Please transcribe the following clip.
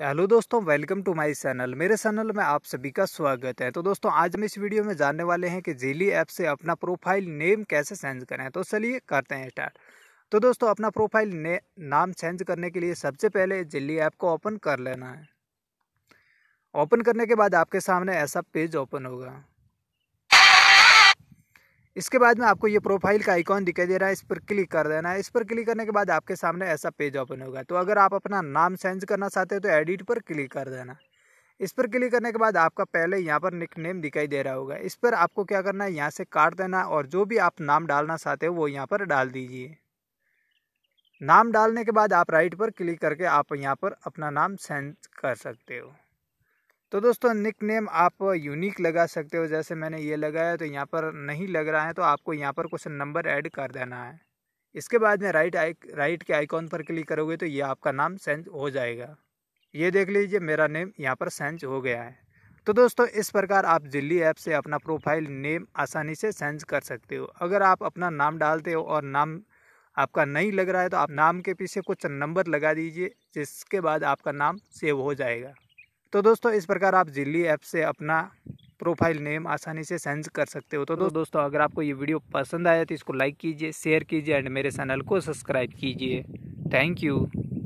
hello दोस्तों welcome to my channel मेरे channel में आप सभी का स्वागत है तो दोस्तों आज हम इस वीडियो में जानने वाले हैं कि जेली ऐप से अपना प्रोफाइल नेम कैसे चेंज करें तो चलिए करते हैं स्टार्ट तो दोस्तों अपना प्रोफाइल ने नाम चेंज करने के लिए सबसे पहले जेली ऐप को ओपन कर लेना है ओपन करने के बाद आपके सामने ऐसा पेज ओपन होगा इसके बाद में आपको ये प्रोफाइल का आइकॉन दिखाई दे रहा है इस पर क्लिक कर देना है इस पर क्लिक करने के बाद आपके सामने ऐसा पेज ओपन होगा तो अगर आप अपना नाम चेंज करना चाहते हो तो एडिट पर क्लिक कर देना इस पर क्लिक करने के बाद आपका पहले यहाँ पर निक नेम दिखाई दे रहा होगा इस पर आपको क्या करना है यहाँ से काट देना और जो भी आप नाम डालना चाहते हो वो यहाँ पर डाल दीजिए नाम डालने के बाद आप राइट पर क्लिक करके आप यहाँ पर अपना नाम सेंड कर सकते हो तो दोस्तों निक नेम आप यूनिक लगा सकते हो जैसे मैंने ये लगाया तो यहाँ पर नहीं लग रहा है तो आपको यहाँ पर क्वेश्चन नंबर ऐड कर देना है इसके बाद में राइट आई राइट के आइकॉन पर क्लिक करोगे तो ये आपका नाम सेंज हो जाएगा ये देख लीजिए मेरा नेम यहाँ पर सेंज हो गया है तो दोस्तों इस प्रकार आप दिल्ली ऐप से अपना प्रोफाइल नेम आसानी से सेंज कर सकते हो अगर आप अपना नाम डालते हो और नाम आपका नहीं लग रहा है तो आप नाम के पीछे कुछ नंबर लगा दीजिए जिसके बाद आपका नाम सेव हो जाएगा तो दोस्तों इस प्रकार आप जिली ऐप से अपना प्रोफाइल नेम आसानी से सेंज कर सकते हो तो दो दोस्तों अगर आपको ये वीडियो पसंद आया तो इसको लाइक कीजिए शेयर कीजिए एंड मेरे चैनल को सब्सक्राइब कीजिए थैंक यू